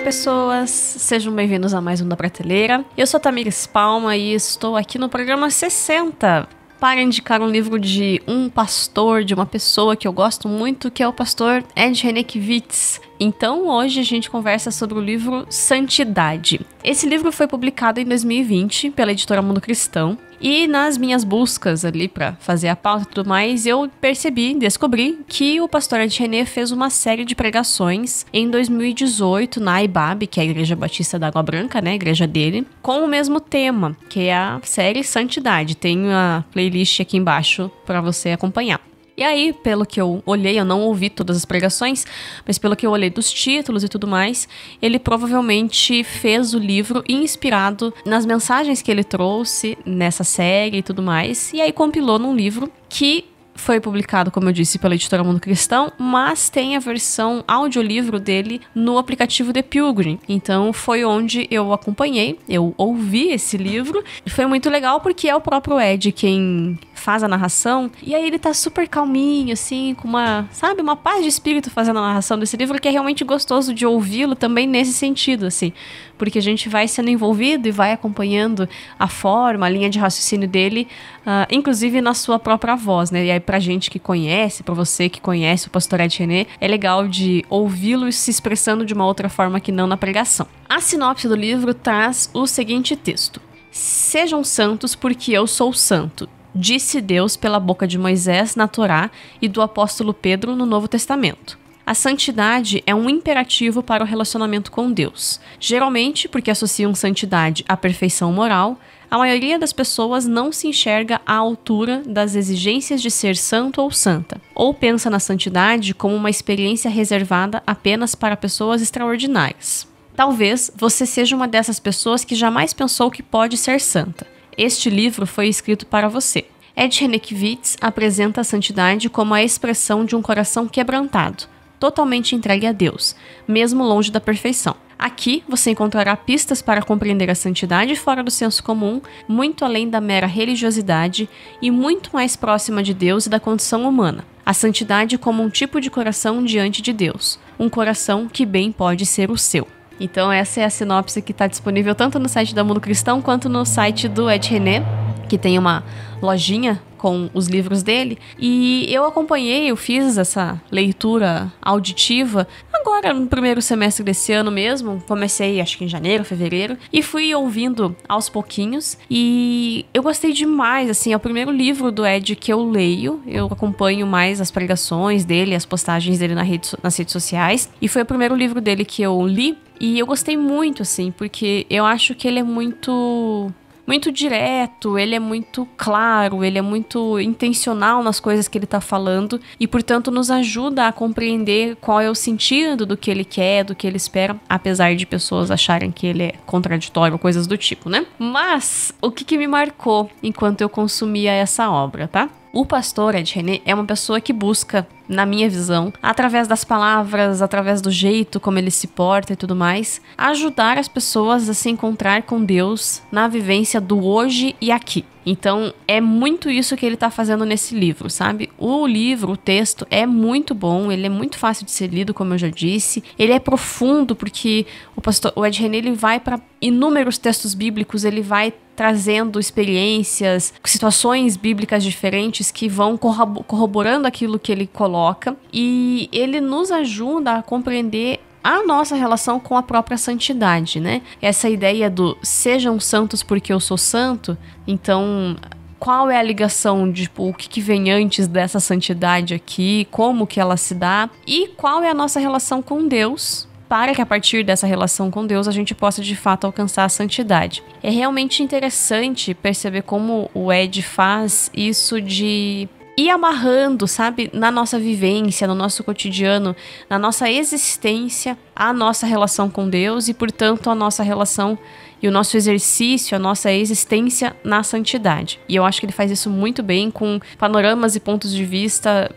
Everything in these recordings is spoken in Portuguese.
pessoas! Sejam bem-vindos a mais um da Prateleira. Eu sou a Tamires Palma e estou aqui no programa 60 para indicar um livro de um pastor, de uma pessoa que eu gosto muito, que é o pastor Ed Renekiewicz. Então, hoje a gente conversa sobre o livro Santidade. Esse livro foi publicado em 2020 pela editora Mundo Cristão e nas minhas buscas ali para fazer a pauta e tudo mais, eu percebi, descobri que o pastor Ed René fez uma série de pregações em 2018 na IBAB, que é a Igreja Batista da Água Branca, né, a igreja dele, com o mesmo tema, que é a série Santidade. Tem a playlist aqui embaixo para você acompanhar. E aí, pelo que eu olhei, eu não ouvi todas as pregações, mas pelo que eu olhei dos títulos e tudo mais, ele provavelmente fez o livro inspirado nas mensagens que ele trouxe nessa série e tudo mais, e aí compilou num livro que foi publicado, como eu disse, pela editora Mundo Cristão, mas tem a versão audiolivro dele no aplicativo The Pilgrim. Então foi onde eu acompanhei, eu ouvi esse livro. Foi muito legal porque é o próprio Ed quem faz a narração. E aí ele tá super calminho, assim, com uma, sabe, uma paz de espírito fazendo a narração desse livro que é realmente gostoso de ouvi-lo também nesse sentido, assim. Porque a gente vai sendo envolvido e vai acompanhando a forma, a linha de raciocínio dele, uh, inclusive na sua própria voz, né? E aí pra gente que conhece, para você que conhece o Ed René, é legal de ouvi-lo se expressando de uma outra forma que não na pregação. A sinopse do livro traz o seguinte texto. Sejam santos porque eu sou santo disse Deus pela boca de Moisés na Torá e do apóstolo Pedro no Novo Testamento. A santidade é um imperativo para o relacionamento com Deus. Geralmente, porque associam santidade à perfeição moral, a maioria das pessoas não se enxerga à altura das exigências de ser santo ou santa, ou pensa na santidade como uma experiência reservada apenas para pessoas extraordinárias. Talvez você seja uma dessas pessoas que jamais pensou que pode ser santa este livro foi escrito para você. Ed Renekiewicz apresenta a santidade como a expressão de um coração quebrantado, totalmente entregue a Deus, mesmo longe da perfeição. Aqui você encontrará pistas para compreender a santidade fora do senso comum, muito além da mera religiosidade e muito mais próxima de Deus e da condição humana. A santidade como um tipo de coração diante de Deus, um coração que bem pode ser o seu. Então essa é a sinopse que está disponível tanto no site da Mundo Cristão quanto no site do Ed René, que tem uma lojinha com os livros dele. E eu acompanhei, eu fiz essa leitura auditiva agora, no primeiro semestre desse ano mesmo, comecei acho que em janeiro, fevereiro, e fui ouvindo aos pouquinhos. E eu gostei demais, assim, é o primeiro livro do Ed que eu leio. Eu acompanho mais as pregações dele, as postagens dele na rede, nas redes sociais. E foi o primeiro livro dele que eu li. E eu gostei muito, assim, porque eu acho que ele é muito muito direto, ele é muito claro, ele é muito intencional nas coisas que ele está falando e, portanto, nos ajuda a compreender qual é o sentido do que ele quer, do que ele espera, apesar de pessoas acharem que ele é contraditório, coisas do tipo, né? Mas o que, que me marcou enquanto eu consumia essa obra, tá? O pastor Ed René é uma pessoa que busca, na minha visão, através das palavras, através do jeito como ele se porta e tudo mais, ajudar as pessoas a se encontrar com Deus na vivência do hoje e aqui. Então, é muito isso que ele está fazendo nesse livro, sabe? O livro, o texto, é muito bom, ele é muito fácil de ser lido, como eu já disse. Ele é profundo, porque o, pastor, o Ed René ele vai para inúmeros textos bíblicos, ele vai trazendo experiências, situações bíblicas diferentes que vão corroborando aquilo que ele coloca e ele nos ajuda a compreender a nossa relação com a própria santidade, né? Essa ideia do sejam santos porque eu sou santo, então qual é a ligação, tipo, o que, que, vem antes dessa santidade aqui, como que ela se dá e qual é a nossa relação com Deus para que a partir dessa relação com Deus a gente possa de fato alcançar a santidade. É realmente interessante perceber como o Ed faz isso de e amarrando, sabe, na nossa vivência, no nosso cotidiano, na nossa existência, a nossa relação com Deus e, portanto, a nossa relação e o nosso exercício, a nossa existência na santidade. E eu acho que ele faz isso muito bem com panoramas e pontos de vista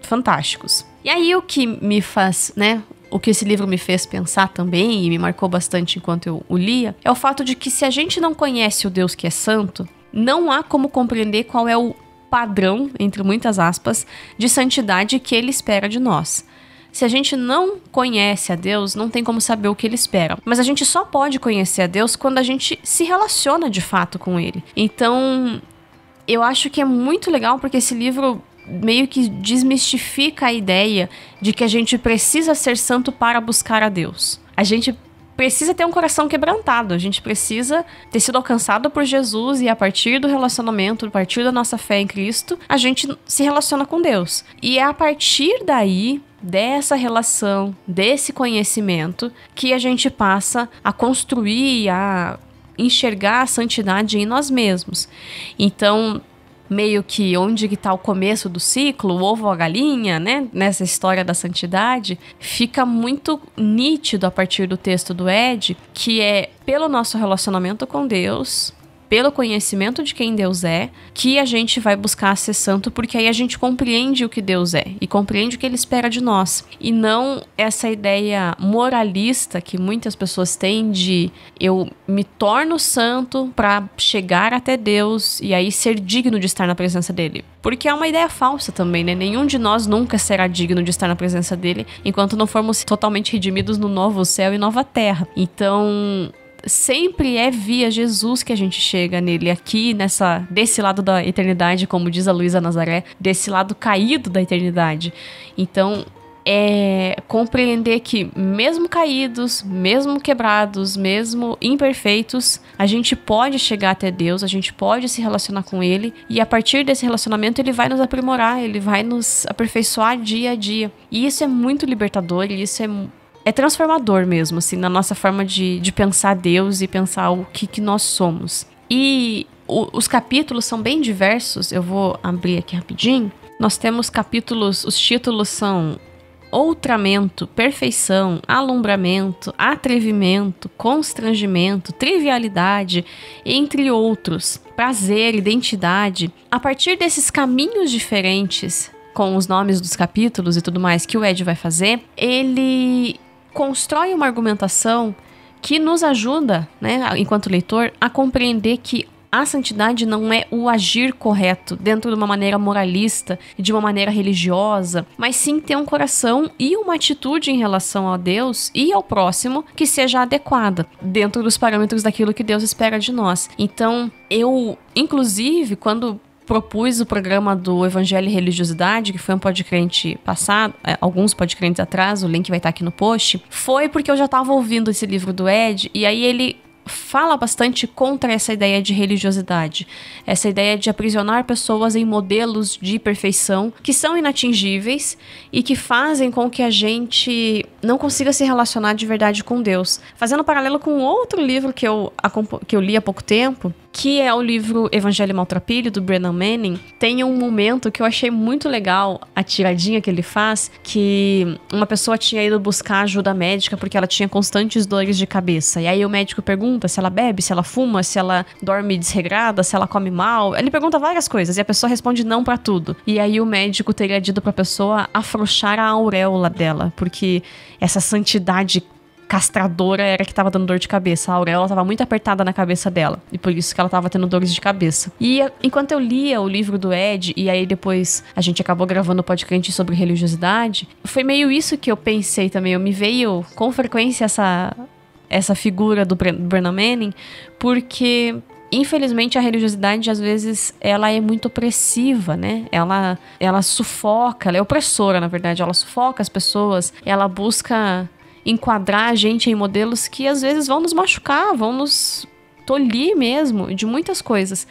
fantásticos. E aí o que me faz, né, o que esse livro me fez pensar também e me marcou bastante enquanto eu o lia é o fato de que se a gente não conhece o Deus que é santo, não há como compreender qual é o padrão, entre muitas aspas, de santidade que ele espera de nós. Se a gente não conhece a Deus, não tem como saber o que ele espera. Mas a gente só pode conhecer a Deus quando a gente se relaciona de fato com ele. Então, eu acho que é muito legal porque esse livro meio que desmistifica a ideia de que a gente precisa ser santo para buscar a Deus. A gente precisa ter um coração quebrantado, a gente precisa ter sido alcançado por Jesus e a partir do relacionamento, a partir da nossa fé em Cristo, a gente se relaciona com Deus. E é a partir daí dessa relação, desse conhecimento, que a gente passa a construir, a enxergar a santidade em nós mesmos. Então, meio que onde que tá o começo do ciclo, o ovo ou a galinha, né? Nessa história da santidade, fica muito nítido a partir do texto do Ed, que é pelo nosso relacionamento com Deus, pelo conhecimento de quem Deus é, que a gente vai buscar ser santo, porque aí a gente compreende o que Deus é e compreende o que ele espera de nós. E não essa ideia moralista que muitas pessoas têm de eu me torno santo para chegar até Deus e aí ser digno de estar na presença dele. Porque é uma ideia falsa também, né? Nenhum de nós nunca será digno de estar na presença dele enquanto não formos totalmente redimidos no novo céu e nova terra. Então, sempre é via Jesus que a gente chega nele aqui nessa desse lado da eternidade, como diz a Luísa Nazaré, desse lado caído da eternidade. Então, é compreender que mesmo caídos, mesmo quebrados, mesmo imperfeitos, a gente pode chegar até Deus, a gente pode se relacionar com ele e a partir desse relacionamento ele vai nos aprimorar, ele vai nos aperfeiçoar dia a dia. E isso é muito libertador, e isso é é transformador mesmo, assim, na nossa forma de, de pensar Deus e pensar o que, que nós somos. E o, os capítulos são bem diversos, eu vou abrir aqui rapidinho. Nós temos capítulos, os títulos são Outramento, Perfeição, Alumbramento, Atrevimento, Constrangimento, Trivialidade, entre outros, Prazer, Identidade. A partir desses caminhos diferentes com os nomes dos capítulos e tudo mais que o Ed vai fazer, ele constrói uma argumentação que nos ajuda, né, enquanto leitor, a compreender que a santidade não é o agir correto dentro de uma maneira moralista, de uma maneira religiosa, mas sim ter um coração e uma atitude em relação a Deus e ao próximo que seja adequada, dentro dos parâmetros daquilo que Deus espera de nós. Então, eu, inclusive, quando propus o programa do Evangelho e Religiosidade, que foi um podcast passado, é, alguns podcasts atrás, o link vai estar aqui no post, foi porque eu já estava ouvindo esse livro do Ed, e aí ele fala bastante contra essa ideia de religiosidade, essa ideia de aprisionar pessoas em modelos de perfeição que são inatingíveis e que fazem com que a gente não consiga se relacionar de verdade com Deus. Fazendo um paralelo com outro livro que eu, que eu li há pouco tempo, que é o livro Evangelho Maltrapilho, do Brennan Manning, tem um momento que eu achei muito legal, a tiradinha que ele faz, que uma pessoa tinha ido buscar ajuda médica porque ela tinha constantes dores de cabeça. E aí o médico pergunta se ela bebe, se ela fuma, se ela dorme desregrada, se ela come mal. Ele pergunta várias coisas e a pessoa responde não para tudo. E aí o médico teria dito pra pessoa afrouxar a auréola dela, porque essa santidade castradora era que tava dando dor de cabeça. A auréola tava muito apertada na cabeça dela. E por isso que ela tava tendo dores de cabeça. E eh, enquanto eu lia o livro do Ed, e aí depois a gente acabou gravando o podcast sobre religiosidade, foi meio isso que eu pensei também. Eu me veio com frequência essa, essa figura do Brennan Manning, porque infelizmente a religiosidade às vezes ela é muito opressiva, né? Ela ela sufoca, ela é opressora, na verdade, ela sufoca as pessoas, ela busca enquadrar a gente em modelos que às vezes vão nos machucar, vão nos tolir mesmo de muitas coisas.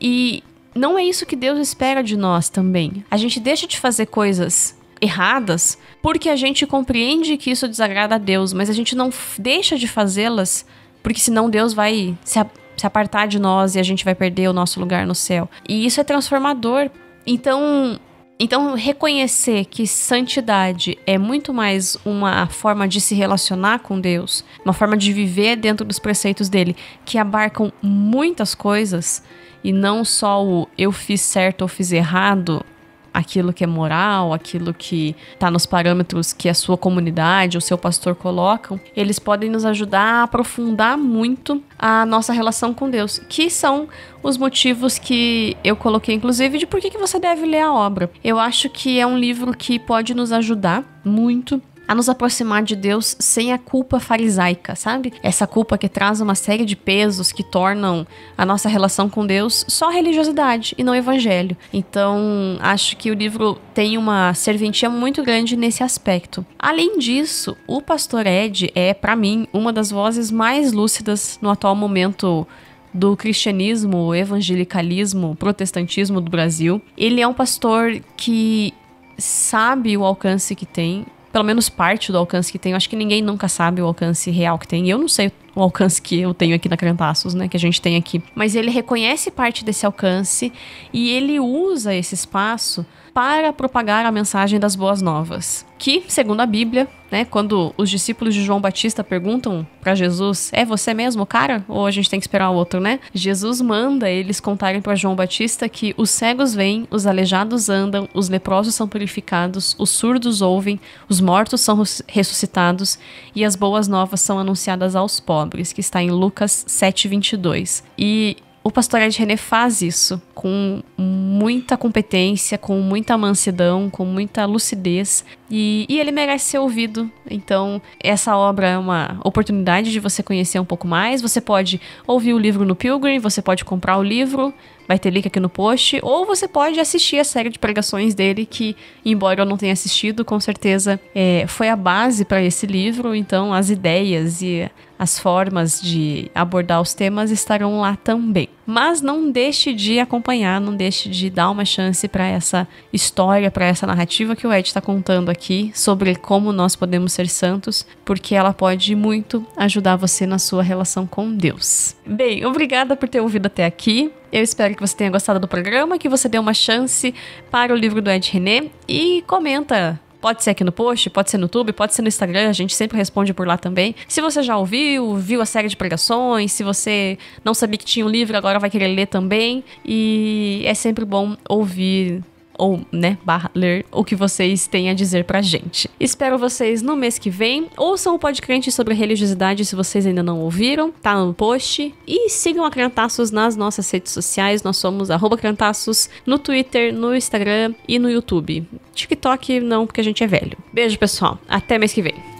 E não é isso que Deus espera de nós também. A gente deixa de fazer coisas erradas porque a gente compreende que isso desagrada a Deus, mas a gente não deixa de fazê-las porque senão Deus vai se, se apartar de nós e a gente vai perder o nosso lugar no céu. E isso é transformador. Então, então, reconhecer que santidade é muito mais uma forma de se relacionar com Deus, uma forma de viver dentro dos preceitos dele, que abarcam muitas coisas e não só o eu fiz certo ou fiz errado, aquilo que é moral, aquilo que está nos parâmetros que a sua comunidade, o seu pastor colocam, eles podem nos ajudar a aprofundar muito a nossa relação com Deus, que são os motivos que eu coloquei, inclusive, de por que, que você deve ler a obra. Eu acho que é um livro que pode nos ajudar muito a nos aproximar de Deus sem a culpa farisaica, sabe? Essa culpa que traz uma série de pesos que tornam a nossa relação com Deus só religiosidade e não evangelho. Então, acho que o livro tem uma serventia muito grande nesse aspecto. Além disso, o pastor Ed é, para mim, uma das vozes mais lúcidas no atual momento do cristianismo, evangelicalismo, protestantismo do Brasil. Ele é um pastor que sabe o alcance que tem, pelo menos parte do alcance que tem. Eu acho que ninguém nunca sabe o alcance real que tem. E eu não sei o alcance que eu tenho aqui na Crantaços, né? Que a gente tem aqui. Mas ele reconhece parte desse alcance e ele usa esse espaço para propagar a mensagem das boas novas. Que, segundo a Bíblia, né, quando os discípulos de João Batista perguntam para Jesus: "É você mesmo, cara? Ou a gente tem que esperar o outro, né?" Jesus manda eles contarem para João Batista que os cegos veem, os aleijados andam, os leprosos são purificados, os surdos ouvem, os mortos são ressuscitados e as boas novas são anunciadas aos pobres pobres, que está em Lucas 7:22. E o pastor Ed René faz isso com muita competência, com muita mansidão, com muita lucidez e, e, ele merece ser ouvido. Então, essa obra é uma oportunidade de você conhecer um pouco mais. Você pode ouvir o livro no Pilgrim, você pode comprar o livro, vai ter link aqui no post, ou você pode assistir a série de pregações dele, que, embora eu não tenha assistido, com certeza é, foi a base para esse livro. Então, as ideias e as formas de abordar os temas estarão lá também. Mas não deixe de acompanhar, não deixe de dar uma chance para essa história, para essa narrativa que o Ed está contando aqui sobre como nós podemos ser santos, porque ela pode muito ajudar você na sua relação com Deus. Bem, obrigada por ter ouvido até aqui. Eu espero que você tenha gostado do programa, que você dê uma chance para o livro do Ed René e comenta Pode ser aqui no post, pode ser no YouTube, pode ser no Instagram, a gente sempre responde por lá também. Se você já ouviu, viu a série de pregações, se você não sabia que tinha um livro, agora vai querer ler também. E é sempre bom ouvir ou, né, barra ler o que vocês têm a dizer pra gente. Espero vocês no mês que vem. Ouçam o podcast sobre religiosidade se vocês ainda não ouviram, tá no post. E sigam a Crantaços nas nossas redes sociais. Nós somos Crantaços no Twitter, no Instagram e no YouTube. TikTok não, porque a gente é velho. Beijo, pessoal. Até mês que vem.